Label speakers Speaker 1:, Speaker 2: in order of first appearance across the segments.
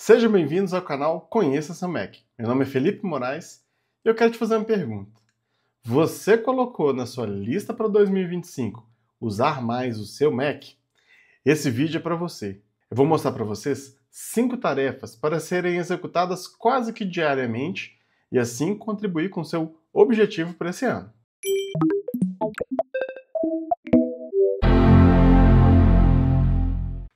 Speaker 1: Sejam bem-vindos ao canal Conheça seu Mac. Meu nome é Felipe Moraes e eu quero te fazer uma pergunta. Você colocou na sua lista para 2025 usar mais o seu Mac? Esse vídeo é para você. Eu vou mostrar para vocês cinco tarefas para serem executadas quase que diariamente e assim contribuir com seu objetivo para esse ano.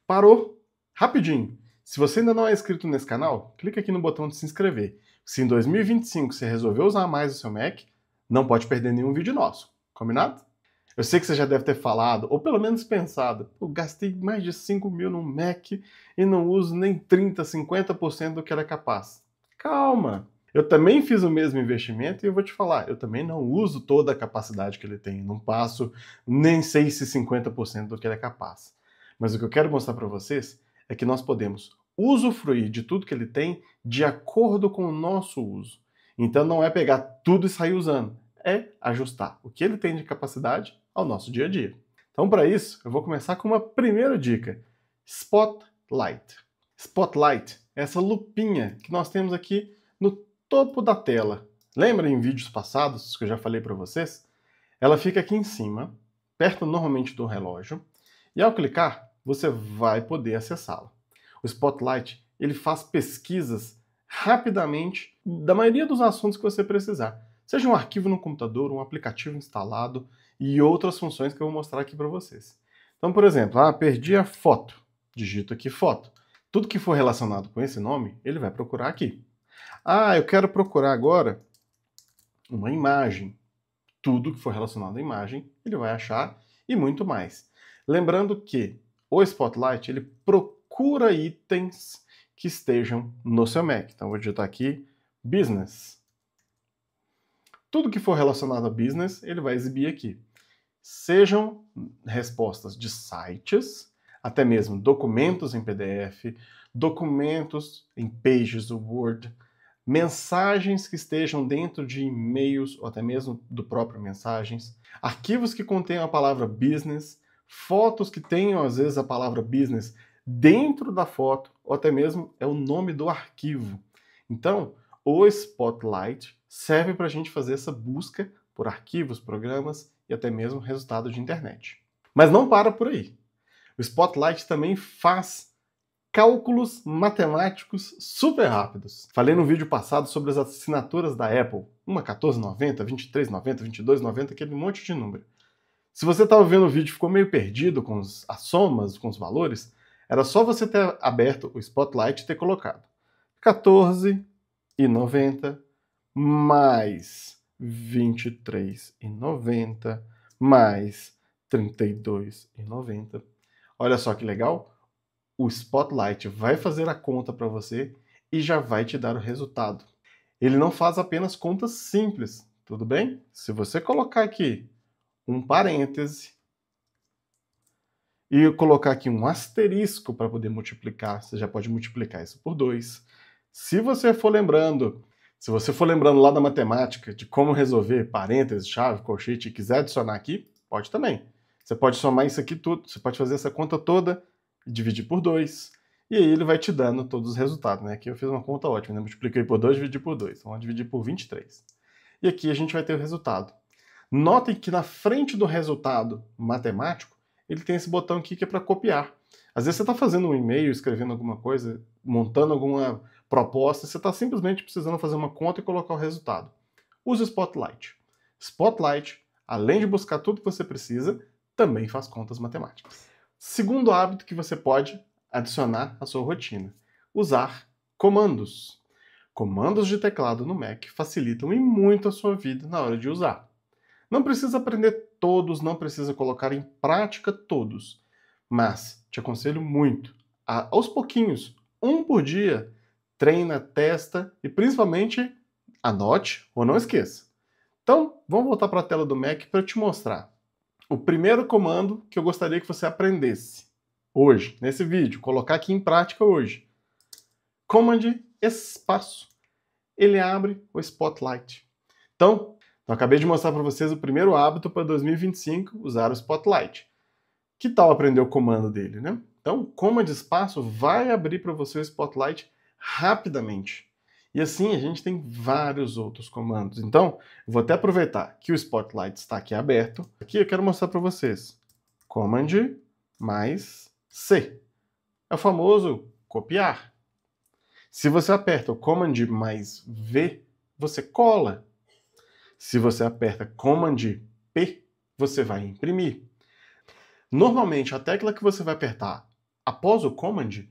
Speaker 1: Parou? Rapidinho! Se você ainda não é inscrito nesse canal, clica aqui no botão de se inscrever. Se em 2025 você resolver usar mais o seu Mac, não pode perder nenhum vídeo nosso, combinado? Eu sei que você já deve ter falado, ou pelo menos pensado, eu gastei mais de 5 mil no Mac e não uso nem 30, 50% do que era capaz. Calma! Eu também fiz o mesmo investimento e eu vou te falar, eu também não uso toda a capacidade que ele tem, não passo nem sei se 50% do que ele é capaz. Mas o que eu quero mostrar para vocês é que nós podemos usufruir de tudo que ele tem de acordo com o nosso uso. Então não é pegar tudo e sair usando, é ajustar o que ele tem de capacidade ao nosso dia a dia. Então, para isso, eu vou começar com uma primeira dica: Spotlight. Spotlight é essa lupinha que nós temos aqui no topo da tela. Lembra em vídeos passados que eu já falei para vocês? Ela fica aqui em cima, perto normalmente do relógio, e ao clicar, você vai poder acessá-la o Spotlight, ele faz pesquisas rapidamente da maioria dos assuntos que você precisar. Seja um arquivo no computador, um aplicativo instalado e outras funções que eu vou mostrar aqui para vocês. Então, por exemplo, ah, perdi a foto. Digito aqui foto. Tudo que for relacionado com esse nome, ele vai procurar aqui. Ah, eu quero procurar agora uma imagem. Tudo que for relacionado à imagem, ele vai achar e muito mais. Lembrando que o Spotlight, ele procura procura itens que estejam no seu Mac. Então vou digitar aqui business. Tudo que for relacionado a business, ele vai exibir aqui. Sejam respostas de sites, até mesmo documentos em PDF, documentos em Pages do Word, mensagens que estejam dentro de e-mails ou até mesmo do próprio mensagens, arquivos que contenham a palavra business, fotos que tenham às vezes a palavra business dentro da foto, ou até mesmo é o nome do arquivo. Então, o Spotlight serve para a gente fazer essa busca por arquivos, programas e até mesmo resultado de internet. Mas não para por aí. O Spotlight também faz cálculos matemáticos super rápidos. Falei no vídeo passado sobre as assinaturas da Apple, uma 14,90, 23,90, 22,90, aquele monte de número. Se você estava tá vendo o vídeo e ficou meio perdido com as somas, com os valores, era só você ter aberto o Spotlight e ter colocado 14,90 mais 23,90 mais 32,90. Olha só que legal! O Spotlight vai fazer a conta para você e já vai te dar o resultado. Ele não faz apenas contas simples, tudo bem? Se você colocar aqui um parêntese e colocar aqui um asterisco para poder multiplicar, você já pode multiplicar isso por 2. Se você for lembrando, se você for lembrando lá da matemática, de como resolver parênteses, chave, colchete, e quiser adicionar aqui, pode também. Você pode somar isso aqui tudo, você pode fazer essa conta toda, e dividir por 2, e aí ele vai te dando todos os resultados. Né? Aqui eu fiz uma conta ótima, né? multipliquei por 2, dividi por 2, vamos dividir por 23. E aqui a gente vai ter o resultado. Notem que na frente do resultado matemático, ele tem esse botão aqui que é para copiar. Às vezes você está fazendo um e-mail, escrevendo alguma coisa, montando alguma proposta, você está simplesmente precisando fazer uma conta e colocar o resultado. Use Spotlight. Spotlight, além de buscar tudo que você precisa, também faz contas matemáticas. Segundo hábito que você pode adicionar à sua rotina: usar comandos. Comandos de teclado no Mac facilitam e muito a sua vida na hora de usar. Não precisa aprender todos, não precisa colocar em prática todos. Mas te aconselho muito, a, aos pouquinhos, um por dia, treina, testa e principalmente anote ou não esqueça. Então, vamos voltar para a tela do Mac para te mostrar o primeiro comando que eu gostaria que você aprendesse hoje, nesse vídeo, colocar aqui em prática hoje. Command espaço. Ele abre o Spotlight. Então, eu acabei de mostrar para vocês o primeiro hábito para 2025, usar o Spotlight. Que tal aprender o comando dele, né? Então, coma é espaço vai abrir para você o Spotlight rapidamente. E assim a gente tem vários outros comandos. Então, vou até aproveitar que o Spotlight está aqui aberto. Aqui eu quero mostrar para vocês. Command mais C. É o famoso copiar. Se você aperta o Command mais V, você cola se você aperta Command P, você vai imprimir. Normalmente, a tecla que você vai apertar após o Command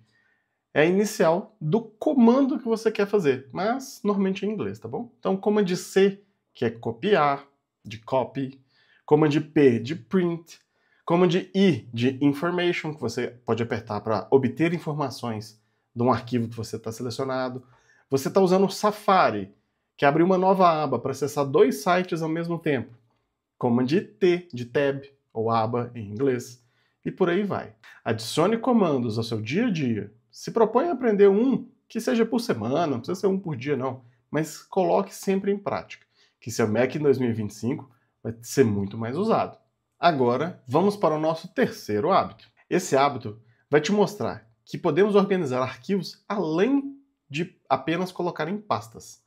Speaker 1: é a inicial do comando que você quer fazer, mas normalmente é em inglês, tá bom? Então, Command C, que é copiar, de copy, Command P, de print, Command I, de information, que você pode apertar para obter informações de um arquivo que você está selecionado. Você está usando o Safari, que abre abrir uma nova aba para acessar dois sites ao mesmo tempo. Command T de tab ou aba em inglês. E por aí vai. Adicione comandos ao seu dia a dia. Se propõe a aprender um que seja por semana, não precisa ser um por dia não, mas coloque sempre em prática, que seu Mac em 2025 vai ser muito mais usado. Agora, vamos para o nosso terceiro hábito. Esse hábito vai te mostrar que podemos organizar arquivos além de apenas colocar em pastas.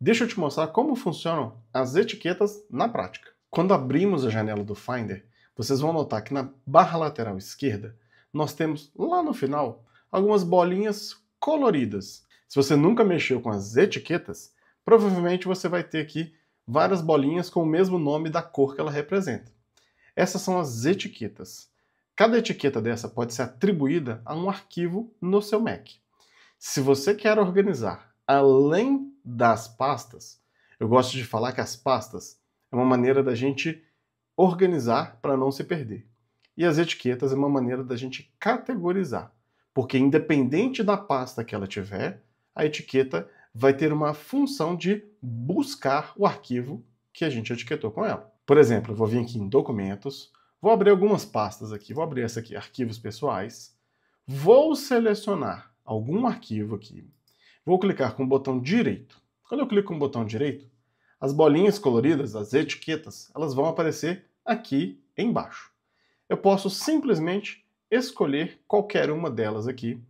Speaker 1: Deixa eu te mostrar como funcionam as etiquetas na prática. Quando abrimos a janela do Finder, vocês vão notar que na barra lateral esquerda nós temos lá no final algumas bolinhas coloridas. Se você nunca mexeu com as etiquetas, provavelmente você vai ter aqui várias bolinhas com o mesmo nome da cor que ela representa. Essas são as etiquetas. Cada etiqueta dessa pode ser atribuída a um arquivo no seu Mac. Se você quer organizar além das pastas, eu gosto de falar que as pastas é uma maneira da gente organizar para não se perder. E as etiquetas é uma maneira da gente categorizar, porque independente da pasta que ela tiver, a etiqueta vai ter uma função de buscar o arquivo que a gente etiquetou com ela. Por exemplo, eu vou vir aqui em documentos, vou abrir algumas pastas aqui, vou abrir essa aqui, arquivos pessoais, vou selecionar algum arquivo aqui Vou clicar com o botão direito. Quando eu clico com o botão direito, as bolinhas coloridas, as etiquetas, elas vão aparecer aqui embaixo. Eu posso simplesmente escolher qualquer uma delas aqui,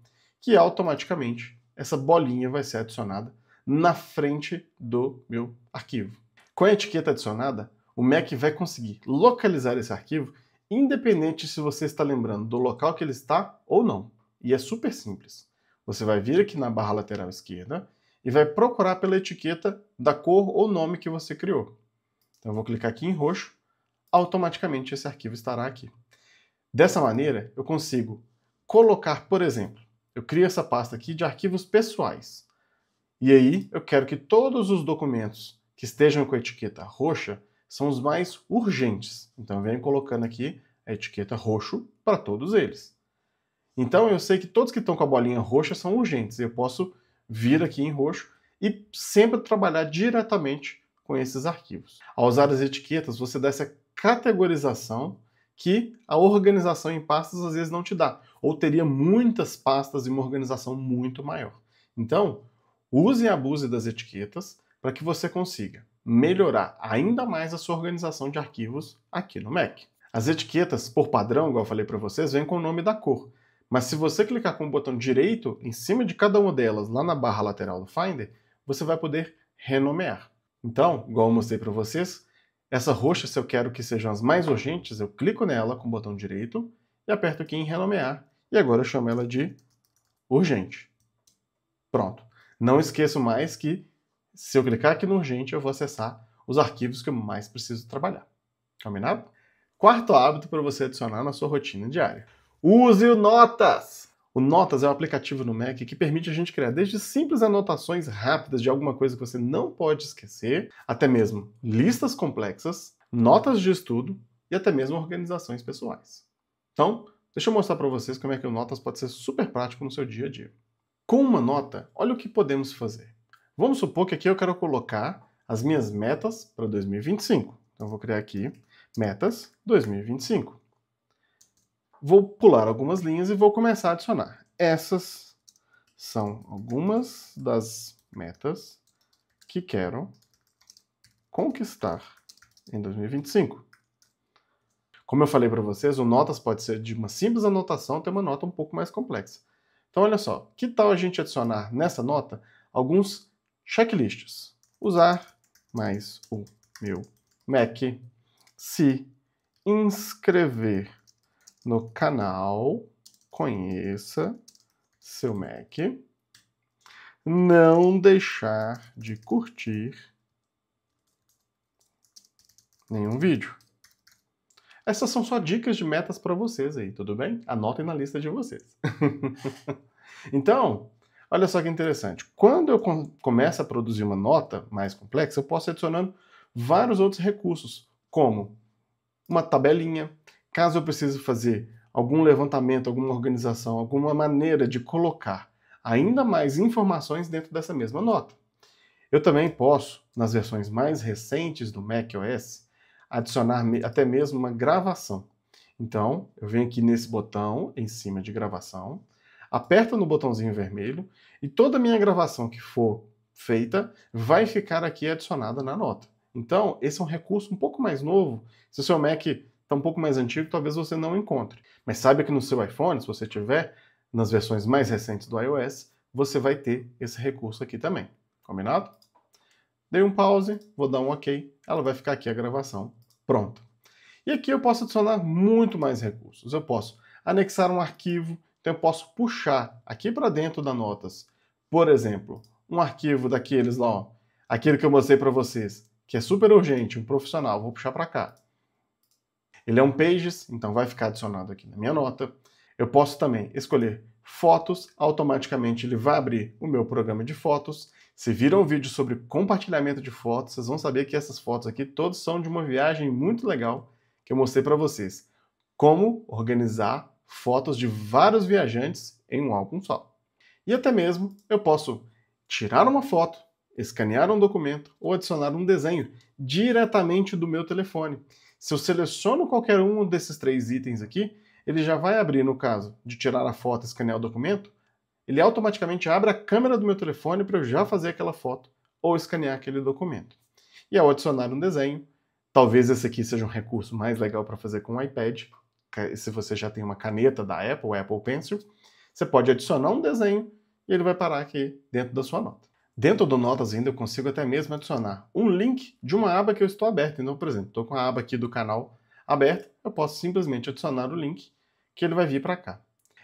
Speaker 1: que automaticamente essa bolinha vai ser adicionada na frente do meu arquivo. Com a etiqueta adicionada, o Mac vai conseguir localizar esse arquivo independente se você está lembrando do local que ele está ou não. E é super simples. Você vai vir aqui na barra lateral esquerda e vai procurar pela etiqueta da cor ou nome que você criou. Então eu vou clicar aqui em roxo, automaticamente esse arquivo estará aqui. Dessa maneira, eu consigo colocar, por exemplo, eu crio essa pasta aqui de arquivos pessoais. E aí eu quero que todos os documentos que estejam com a etiqueta roxa são os mais urgentes. Então eu venho colocando aqui a etiqueta roxo para todos eles. Então eu sei que todos que estão com a bolinha roxa são urgentes. Eu posso vir aqui em roxo e sempre trabalhar diretamente com esses arquivos. Ao usar as etiquetas, você dá essa categorização que a organização em pastas às vezes não te dá, ou teria muitas pastas e uma organização muito maior. Então, use e abuse das etiquetas para que você consiga melhorar ainda mais a sua organização de arquivos aqui no Mac. As etiquetas, por padrão, igual eu falei para vocês, vêm com o nome da cor. Mas se você clicar com o botão direito em cima de cada uma delas, lá na barra lateral do Finder, você vai poder renomear. Então, igual eu mostrei para vocês, essa roxa, se eu quero que sejam as mais urgentes, eu clico nela com o botão direito e aperto aqui em renomear. E agora eu chamo ela de urgente. Pronto. Não esqueço mais que se eu clicar aqui no urgente, eu vou acessar os arquivos que eu mais preciso trabalhar. Combinado? Quarto hábito para você adicionar na sua rotina diária. Use o Notas! O Notas é um aplicativo no Mac que permite a gente criar desde simples anotações rápidas de alguma coisa que você não pode esquecer, até mesmo listas complexas, notas de estudo e até mesmo organizações pessoais. Então, deixa eu mostrar para vocês como é que o Notas pode ser super prático no seu dia a dia. Com uma nota, olha o que podemos fazer. Vamos supor que aqui eu quero colocar as minhas metas para 2025. Então, eu vou criar aqui metas 2025 vou pular algumas linhas e vou começar a adicionar. Essas são algumas das metas que quero conquistar em 2025. Como eu falei para vocês, o notas pode ser de uma simples anotação até uma nota um pouco mais complexa. Então, olha só, que tal a gente adicionar nessa nota alguns checklists? Usar mais o meu Mac, se inscrever no canal Conheça seu Mac, não deixar de curtir nenhum vídeo. Essas são só dicas de metas para vocês aí, tudo bem? Anotem na lista de vocês. então, olha só que interessante. Quando eu começo a produzir uma nota mais complexa, eu posso adicionando vários outros recursos, como uma tabelinha, Caso eu precise fazer algum levantamento, alguma organização, alguma maneira de colocar ainda mais informações dentro dessa mesma nota. Eu também posso, nas versões mais recentes do macOS, adicionar até mesmo uma gravação. Então, eu venho aqui nesse botão em cima de gravação, aperto no botãozinho vermelho e toda a minha gravação que for feita vai ficar aqui adicionada na nota. Então, esse é um recurso um pouco mais novo. Se o seu Mac está um pouco mais antigo, talvez você não encontre. Mas saiba que no seu iPhone, se você tiver nas versões mais recentes do iOS, você vai ter esse recurso aqui também. Combinado? Dei um pause, vou dar um OK, ela vai ficar aqui a gravação pronta. E aqui eu posso adicionar muito mais recursos. Eu posso anexar um arquivo, então eu posso puxar aqui para dentro da Notas, por exemplo, um arquivo daqueles lá, ó, aquele que eu mostrei para vocês, que é super urgente, um profissional, vou puxar para cá. Ele é um Pages, então vai ficar adicionado aqui na minha nota. Eu posso também escolher fotos, automaticamente ele vai abrir o meu programa de fotos. Se viram um vídeo sobre compartilhamento de fotos, vocês vão saber que essas fotos aqui todas são de uma viagem muito legal que eu mostrei para vocês. Como organizar fotos de vários viajantes em um álbum só. E até mesmo eu posso tirar uma foto, escanear um documento ou adicionar um desenho diretamente do meu telefone. Se eu seleciono qualquer um desses três itens aqui, ele já vai abrir, no caso de tirar a foto e escanear o documento, ele automaticamente abre a câmera do meu telefone para eu já fazer aquela foto ou escanear aquele documento. E ao adicionar um desenho, talvez esse aqui seja um recurso mais legal para fazer com o iPad, se você já tem uma caneta da Apple, Apple Pencil, você pode adicionar um desenho e ele vai parar aqui dentro da sua nota. Dentro do Notas ainda eu consigo até mesmo adicionar um link de uma aba que eu estou aberta. Então, por exemplo, estou com a aba aqui do canal aberta, eu posso simplesmente adicionar o link que ele vai vir para cá.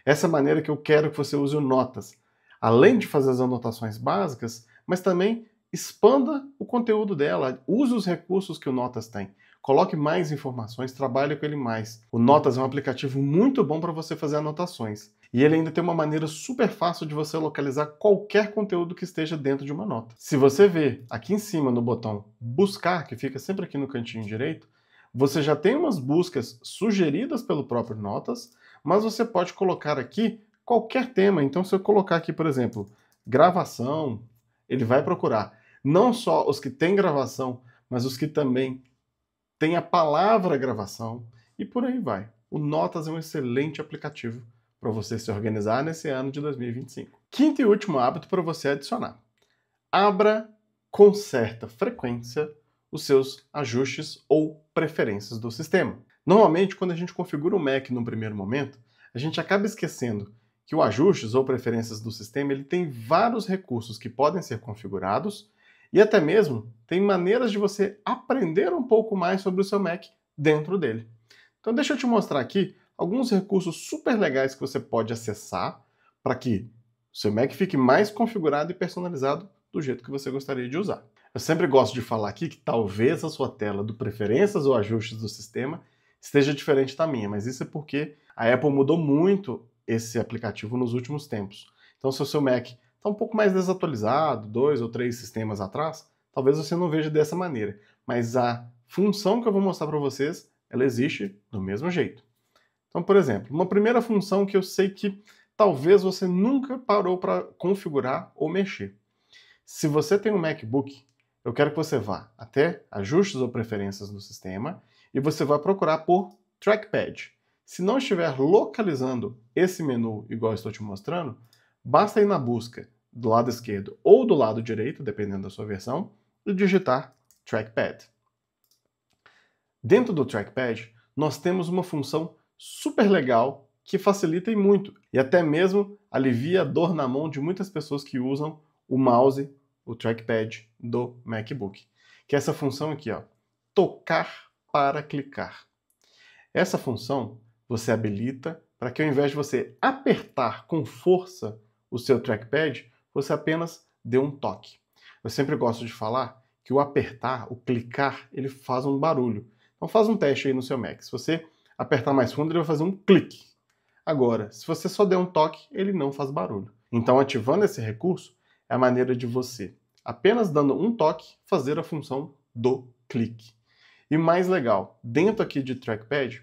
Speaker 1: Essa é maneira que eu quero que você use o Notas. Além de fazer as anotações básicas, mas também expanda o conteúdo dela, use os recursos que o Notas tem. Coloque mais informações, trabalhe com ele mais. O Notas é um aplicativo muito bom para você fazer anotações. E ele ainda tem uma maneira super fácil de você localizar qualquer conteúdo que esteja dentro de uma nota. Se você ver aqui em cima no botão buscar, que fica sempre aqui no cantinho direito, você já tem umas buscas sugeridas pelo próprio Notas, mas você pode colocar aqui qualquer tema. Então, se eu colocar aqui, por exemplo, gravação, ele vai procurar não só os que têm gravação, mas os que também têm a palavra gravação e por aí vai. O Notas é um excelente aplicativo para você se organizar nesse ano de 2025. Quinto e último hábito para você adicionar: abra com certa frequência os seus ajustes ou preferências do sistema. Normalmente, quando a gente configura o Mac no primeiro momento, a gente acaba esquecendo que o ajustes ou preferências do sistema ele tem vários recursos que podem ser configurados e até mesmo tem maneiras de você aprender um pouco mais sobre o seu Mac dentro dele. Então deixa eu te mostrar aqui alguns recursos super legais que você pode acessar para que seu Mac fique mais configurado e personalizado do jeito que você gostaria de usar. Eu sempre gosto de falar aqui que talvez a sua tela do preferências ou ajustes do sistema esteja diferente da minha, mas isso é porque a Apple mudou muito esse aplicativo nos últimos tempos. Então, se o seu Mac está um pouco mais desatualizado, dois ou três sistemas atrás, talvez você não veja dessa maneira. Mas a função que eu vou mostrar para vocês, ela existe do mesmo jeito. Então, por exemplo, uma primeira função que eu sei que talvez você nunca parou para configurar ou mexer. Se você tem um MacBook, eu quero que você vá até ajustes ou preferências do sistema e você vai procurar por trackpad. Se não estiver localizando esse menu igual eu estou te mostrando, basta ir na busca do lado esquerdo ou do lado direito, dependendo da sua versão, e digitar trackpad. Dentro do trackpad, nós temos uma função super legal que facilita e muito e até mesmo alivia a dor na mão de muitas pessoas que usam o mouse, o trackpad do MacBook, que é essa função aqui, ó, tocar para clicar. Essa função você habilita para que ao invés de você apertar com força o seu trackpad, você apenas dê um toque. Eu sempre gosto de falar que o apertar, o clicar, ele faz um barulho. Então faz um teste aí no seu Mac. Se você apertar mais fundo, ele vai fazer um clique. Agora, se você só der um toque, ele não faz barulho. Então, ativando esse recurso, é a maneira de você, apenas dando um toque, fazer a função do clique. E mais legal, dentro aqui de Trackpad,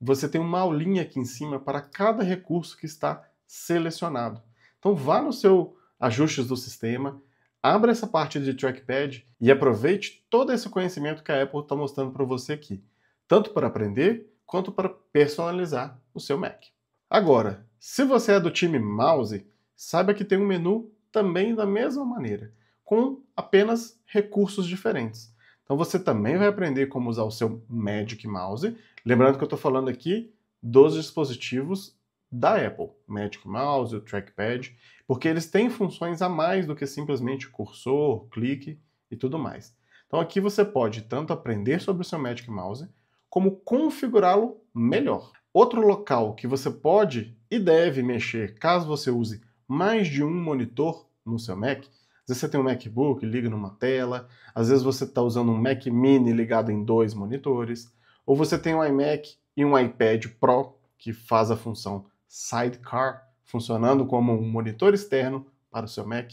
Speaker 1: você tem uma aulinha aqui em cima para cada recurso que está selecionado. Então vá no seu ajustes do sistema, abra essa parte de trackpad e aproveite todo esse conhecimento que a Apple está mostrando para você aqui, tanto para aprender quanto para personalizar o seu Mac. Agora, se você é do time mouse, saiba que tem um menu também da mesma maneira, com apenas recursos diferentes. Então você também vai aprender como usar o seu Magic Mouse. Lembrando que eu estou falando aqui dos dispositivos da Apple, Magic Mouse, o Trackpad, porque eles têm funções a mais do que simplesmente cursor, clique e tudo mais. Então aqui você pode tanto aprender sobre o seu Magic Mouse, como configurá-lo melhor. Outro local que você pode e deve mexer caso você use mais de um monitor no seu Mac. Às vezes você tem um MacBook, liga numa tela, às vezes você está usando um Mac Mini ligado em dois monitores, ou você tem um iMac e um iPad Pro que faz a função Sidecar, funcionando como um monitor externo para o seu Mac.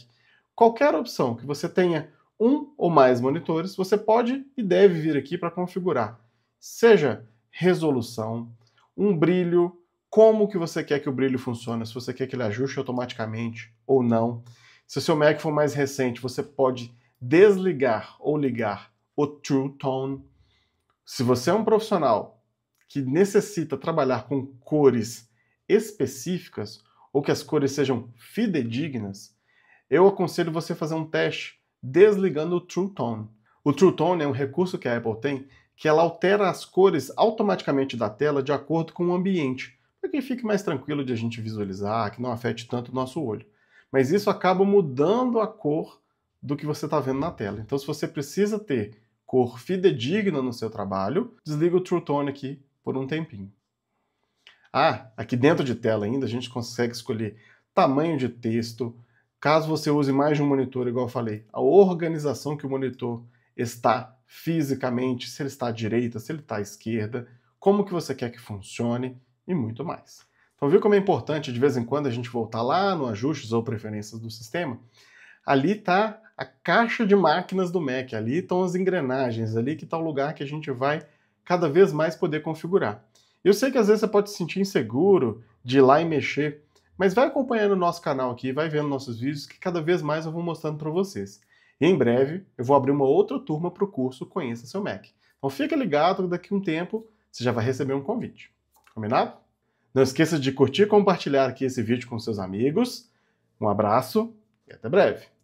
Speaker 1: Qualquer opção que você tenha um ou mais monitores, você pode e deve vir aqui para configurar seja resolução, um brilho, como que você quer que o brilho funcione, se você quer que ele ajuste automaticamente ou não. Se o seu Mac for mais recente, você pode desligar ou ligar o True Tone. Se você é um profissional que necessita trabalhar com cores específicas ou que as cores sejam fidedignas, eu aconselho você fazer um teste desligando o True Tone. O True Tone é um recurso que a Apple tem que ela altera as cores automaticamente da tela de acordo com o ambiente, para que fique mais tranquilo de a gente visualizar, que não afete tanto o nosso olho. Mas isso acaba mudando a cor do que você está vendo na tela. Então, se você precisa ter cor fidedigna no seu trabalho, desliga o True Tone aqui por um tempinho. Ah, aqui dentro de tela ainda a gente consegue escolher tamanho de texto, caso você use mais de um monitor, igual eu falei, a organização que o monitor está fisicamente, se ele está à direita, se ele está à esquerda, como que você quer que funcione e muito mais. Então viu como é importante de vez em quando a gente voltar lá no ajustes ou preferências do sistema? Ali está a caixa de máquinas do Mac, ali estão as engrenagens, ali que está o lugar que a gente vai cada vez mais poder configurar. Eu sei que às vezes você pode se sentir inseguro de ir lá e mexer, mas vai acompanhando o nosso canal aqui, vai vendo nossos vídeos que cada vez mais eu vou mostrando para vocês. E em breve eu vou abrir uma outra turma para o curso Conheça Seu Mac. Então fica ligado, daqui a um tempo você já vai receber um convite. Combinado? Não esqueça de curtir e compartilhar aqui esse vídeo com seus amigos. Um abraço e até breve!